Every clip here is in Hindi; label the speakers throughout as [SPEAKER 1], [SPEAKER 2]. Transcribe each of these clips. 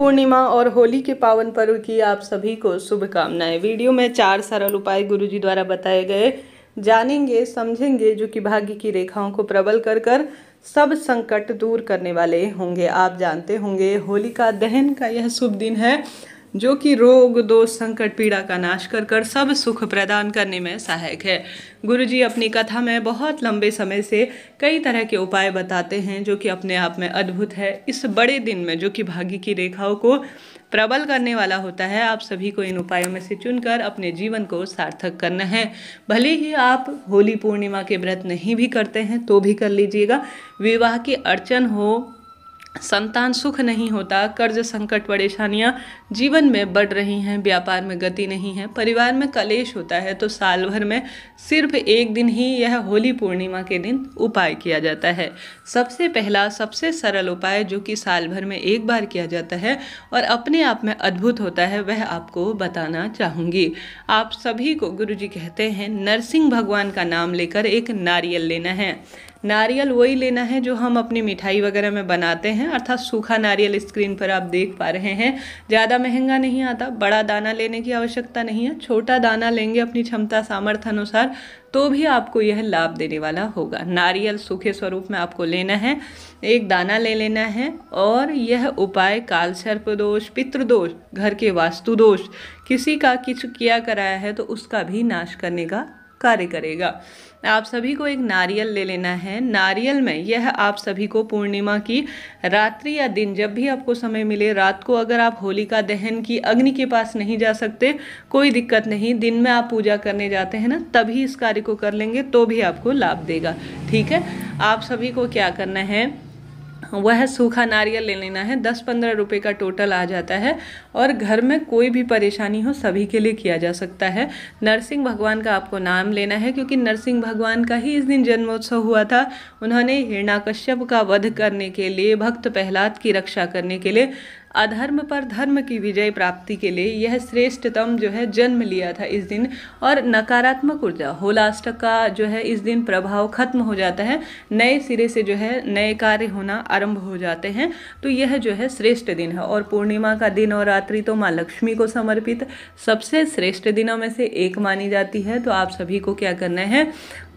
[SPEAKER 1] पूर्णिमा और होली के पावन पर्व की आप सभी को शुभकामनाएं वीडियो में चार सरल उपाय गुरुजी द्वारा बताए गए जानेंगे समझेंगे जो कि भाग्य की रेखाओं को प्रबल कर कर सब संकट दूर करने वाले होंगे आप जानते होंगे होली का दहन का यह शुभ दिन है जो कि रोग दोष संकट पीड़ा का नाश कर कर सब सुख प्रदान करने में सहायक है गुरु जी अपनी कथा में बहुत लंबे समय से कई तरह के उपाय बताते हैं जो कि अपने आप में अद्भुत है इस बड़े दिन में जो कि भाग्य की रेखाओं को प्रबल करने वाला होता है आप सभी को इन उपायों में से चुनकर अपने जीवन को सार्थक करना है भले ही आप होली पूर्णिमा के व्रत नहीं भी करते हैं तो भी कर लीजिएगा विवाह की अड़चन हो संतान सुख नहीं होता कर्ज संकट परेशानियाँ जीवन में बढ़ रही हैं व्यापार में गति नहीं है परिवार में कलेश होता है तो साल भर में सिर्फ एक दिन ही यह होली पूर्णिमा के दिन उपाय किया जाता है सबसे पहला सबसे सरल उपाय जो कि साल भर में एक बार किया जाता है और अपने आप में अद्भुत होता है वह आपको बताना चाहूँगी आप सभी को गुरु जी कहते हैं नरसिंह भगवान का नाम लेकर एक नारियल लेना है नारियल वही लेना है जो हम अपनी मिठाई वगैरह में बनाते हैं अर्थात सूखा नारियल स्क्रीन पर आप देख पा रहे हैं ज़्यादा महंगा नहीं आता बड़ा दाना लेने की आवश्यकता नहीं है छोटा दाना लेंगे अपनी क्षमता सामर्थ्य अनुसार तो भी आपको यह लाभ देने वाला होगा नारियल सूखे स्वरूप में आपको लेना है एक दाना ले लेना है और यह उपाय कालसर्प दोष पितृदोष घर के वास्तु दोष किसी का किस किया कराया है तो उसका भी नाश करने का कार्य करेगा आप सभी को एक नारियल ले लेना है नारियल में यह आप सभी को पूर्णिमा की रात्रि या दिन जब भी आपको समय मिले रात को अगर आप होलिका दहन की अग्नि के पास नहीं जा सकते कोई दिक्कत नहीं दिन में आप पूजा करने जाते हैं ना तभी इस कार्य को कर लेंगे तो भी आपको लाभ देगा ठीक है आप सभी को क्या करना है वह सूखा नारियल ले लेना है दस पंद्रह रुपये का टोटल आ जाता है और घर में कोई भी परेशानी हो सभी के लिए किया जा सकता है नरसिंह भगवान का आपको नाम लेना है क्योंकि नरसिंह भगवान का ही इस दिन जन्मोत्सव हुआ था उन्होंने हिरणाकश्यप का वध करने के लिए भक्त प्रहलाद की रक्षा करने के लिए अधर्म पर धर्म की विजय प्राप्ति के लिए यह श्रेष्ठतम जो है जन्म लिया था इस दिन और नकारात्मक ऊर्जा होलाष्टक का जो है इस दिन प्रभाव खत्म हो जाता है नए सिरे से जो है नए कार्य होना आरंभ हो जाते हैं तो यह जो है श्रेष्ठ दिन है और पूर्णिमा का दिन और रात्रि तो माँ लक्ष्मी को समर्पित सबसे श्रेष्ठ दिनों में से एक मानी जाती है तो आप सभी को क्या करना है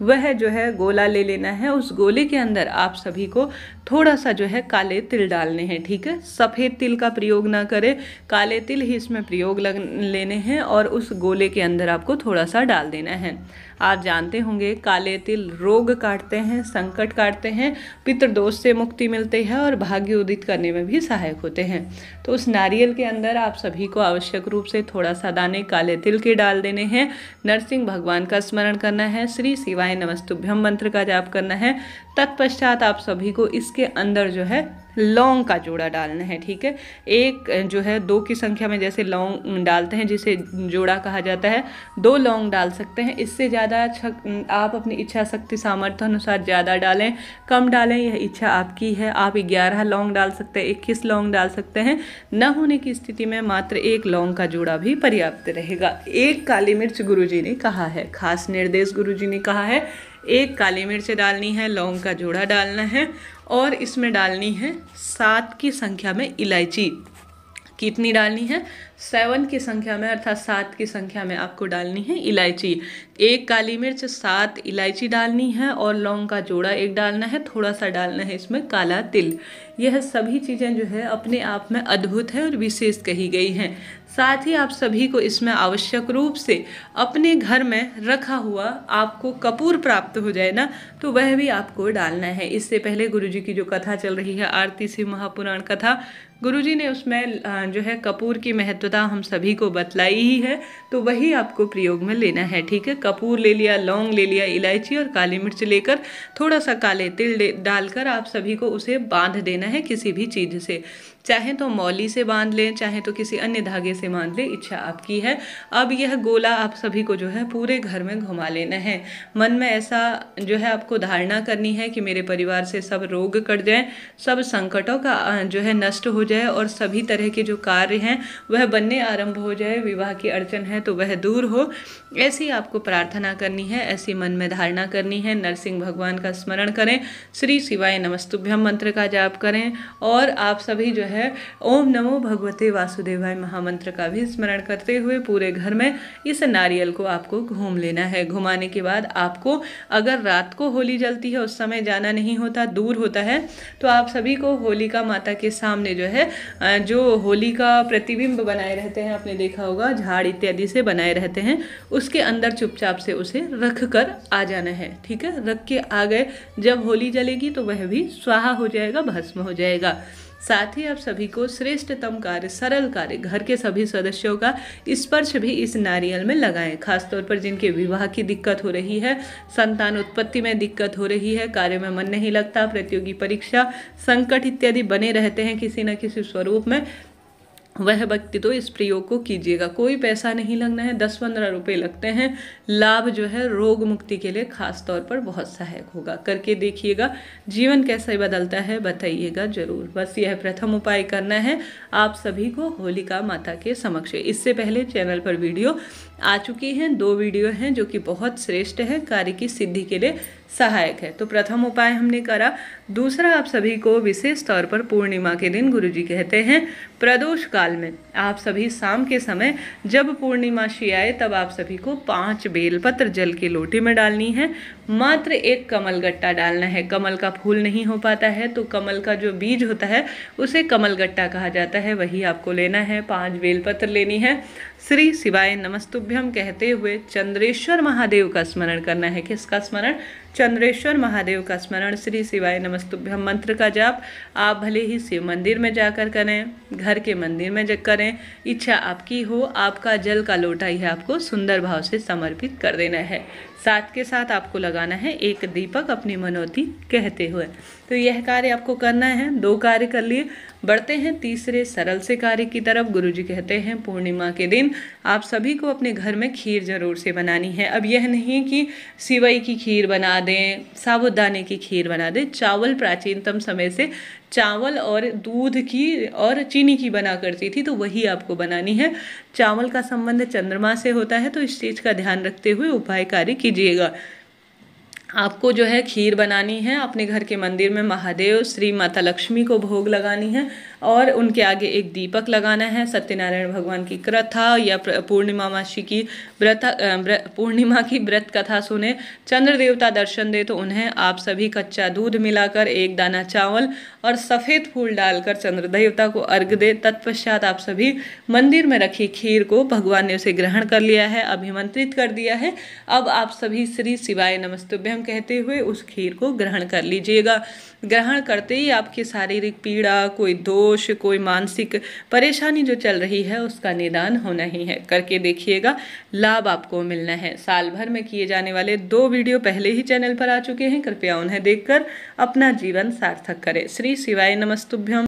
[SPEAKER 1] वह जो है गोला ले लेना है उस गोले के अंदर आप सभी को थोड़ा सा जो है काले तिल डालने हैं ठीक है सफ़ेद तिल का प्रयोग ना करें काले तिल ही इसमें प्रयोग लग लेने हैं और उस गोले के अंदर आपको थोड़ा सा डाल देना है आप जानते होंगे काले तिल रोग काटते हैं संकट काटते हैं पितृदोष से मुक्ति मिलती है और भाग्य उदित करने में भी सहायक होते हैं तो उस नारियल के अंदर आप सभी को आवश्यक रूप से थोड़ा सा दाने काले तिल के डाल देने हैं नरसिंह भगवान का स्मरण करना है श्री शिवा शिवाय नमस्तुभ्यम मंत्र का जाप करना है तत्पश्चात आप सभी को इसके अंदर जो है लौंग का जोड़ा डालना है ठीक है एक जो है दो की संख्या में जैसे लौंग डालते हैं जिसे जोड़ा कहा जाता है दो लौंग डाल सकते हैं इससे ज़्यादा अच्छा, आप अपनी इच्छा शक्ति सामर्थ्य अनुसार ज़्यादा डालें कम डालें यह इच्छा आपकी है आप ग्यारह लौंग डाल सकते हैं इक्कीस लौंग डाल सकते हैं न होने की स्थिति में मात्र एक लौंग का जोड़ा भी पर्याप्त रहेगा एक काली मिर्च गुरु ने कहा है खास निर्देश गुरु ने कहा है एक काली मिर्च डालनी है लौंग का जोड़ा डालना है और इसमें डालनी है सात की संख्या में इलायची कितनी डालनी है सेवन की संख्या में अर्थात सात की संख्या में आपको डालनी है इलायची एक काली मिर्च सात इलायची डालनी है और लौंग का जोड़ा एक डालना है थोड़ा सा डालना है इसमें काला तिल यह सभी चीज़ें जो है अपने आप में अद्भुत है और विशेष कही गई हैं साथ ही आप सभी को इसमें आवश्यक रूप से अपने घर में रखा हुआ आपको कपूर प्राप्त हो जाए ना तो वह भी आपको डालना है इससे पहले गुरुजी की जो कथा चल रही है आरती से महापुराण कथा गुरुजी ने उसमें जो है कपूर की महत्वता हम सभी को बतलाई ही है तो वही आपको प्रयोग में लेना है ठीक है कपूर ले लिया लौंग ले लिया इलायची और काली मिर्च लेकर थोड़ा सा काले तिल डालकर आप सभी को उसे बांध देना है किसी भी चीज़ से चाहे तो मौली से बांध लें चाहे तो किसी अन्य धागे से बांध लें इच्छा आपकी है अब यह गोला आप सभी को जो है पूरे घर में घुमा लेना है मन में ऐसा जो है आपको धारणा करनी है कि मेरे परिवार से सब रोग कट जाए सब संकटों का जो है नष्ट हो जाए और सभी तरह के जो कार्य हैं वह बनने आरंभ हो जाए विवाह की अड़चन है तो वह दूर हो ऐसी आपको प्रार्थना करनी है ऐसी मन में धारणा करनी है नरसिंह भगवान का स्मरण करें श्री शिवाय नमस्तुभ्यम मंत्र का जाप करें और आप सभी जो है है ओम नमो भगवते वासुदेवाय महामंत्र का भी स्मरण करते हुए पूरे घर में इस नारियल को आपको घूम लेना है घुमाने के बाद आपको अगर रात को होली जलती है उस समय जाना नहीं होता दूर होता है तो आप सभी को होलिका माता के सामने जो है जो होली का प्रतिबिंब बनाए रहते हैं आपने देखा होगा झाड़ इत्यादि से बनाए रहते हैं उसके अंदर चुपचाप से उसे रख कर आ जाना है ठीक है रख के आ गए जब होली जलेगी तो वह भी स्वाहा हो जाएगा भस्म हो जाएगा साथ ही आप सभी को श्रेष्ठतम कार्य सरल कार्य घर के सभी सदस्यों का स्पर्श भी इस नारियल में लगाएं खासतौर पर जिनके विवाह की दिक्कत हो रही है संतान उत्पत्ति में दिक्कत हो रही है कार्य में मन नहीं लगता प्रतियोगी परीक्षा संकट इत्यादि बने रहते हैं किसी न किसी स्वरूप में वह व्यक्ति तो इस प्रयोग को कीजिएगा कोई पैसा नहीं लगना है दस पंद्रह रुपये लगते हैं लाभ जो है रोग मुक्ति के लिए खास तौर पर बहुत सहायक होगा करके देखिएगा जीवन कैसे बदलता है बताइएगा जरूर बस यह प्रथम उपाय करना है आप सभी को होलिका माता के समक्ष इससे पहले चैनल पर वीडियो आ चुकी हैं दो वीडियो हैं जो कि बहुत श्रेष्ठ है कार्य की सिद्धि के लिए सहायक है तो प्रथम उपाय हमने करा दूसरा आप सभी को विशेष तौर पर पूर्णिमा के दिन गुरुजी कहते हैं प्रदोष काल में आप सभी शाम के समय जब पूर्णिमा शी आए तब आप सभी को पांच बेलपत्र जल के लोटे में डालनी है मात्र एक कमल गट्टा डालना है कमल का फूल नहीं हो पाता है तो कमल का जो बीज होता है उसे कमल गट्टा कहा जाता है वही आपको लेना है पाँच बेलपत्र लेनी है श्री शिवाय नमस्तुभ्यम कहते हुए चंद्रेश्वर महादेव का स्मरण करना है किसका स्मरण चंद्रेश्वर महादेव का स्मरण श्री शिवाय नमस्तुभ्यम मंत्र का जाप आप भले ही शिव मंदिर में जाकर करें घर के मंदिर में करें इच्छा आपकी हो आपका जल का लोटा ही आपको सुंदर भाव से समर्पित कर देना है साथ के साथ आपको लगाना है एक दीपक अपनी मनोती कहते हुए तो यह कार्य आपको करना है दो कार्य कर लिए बढ़ते हैं तीसरे सरल से कार्य की तरफ गुरु जी कहते हैं पूर्णिमा के दिन आप सभी को अपने घर में खीर जरूर से बनानी है अब यह नहीं कि सिवई की खीर बना दें साबुदाने की खीर बना दें चावल प्राचीनतम समय से चावल और दूध की और चीनी की बना करती थी तो वही आपको बनानी है चावल का संबंध चंद्रमा से होता है तो इस चीज़ का ध्यान रखते हुए उपाय कार्य कीजिएगा आपको जो है खीर बनानी है अपने घर के मंदिर में महादेव श्री माता लक्ष्मी को भोग लगानी है और उनके आगे एक दीपक लगाना है सत्यनारायण भगवान की कथा या पूर्णिमा मासी की व्रत पूर्णिमा की व्रत कथा सुने चंद्र देवता दर्शन दे तो उन्हें आप सभी कच्चा दूध मिलाकर एक दाना चावल और सफ़ेद फूल डालकर चंद्र देवता को अर्घ दे तत्पश्चात आप सभी मंदिर में रखी खीर को भगवान ने उसे ग्रहण कर लिया है अभिमंत्रित कर दिया है अब आप सभी श्री शिवाय नमस्तुभ्यम कहते हुए उस खीर को ग्रहण कर लीजिएगा ग्रहण करते ही आपकी शारीरिक पीड़ा कोई दोष कोई मानसिक परेशानी जो चल रही है उसका निदान होना ही है करके देखिएगा लाभ आपको मिलना है साल भर में किए जाने वाले दो वीडियो पहले ही चैनल पर आ चुके हैं कृपया उन्हें देखकर अपना जीवन सार्थक करें श्री शिवाय नमस्तुभ्यम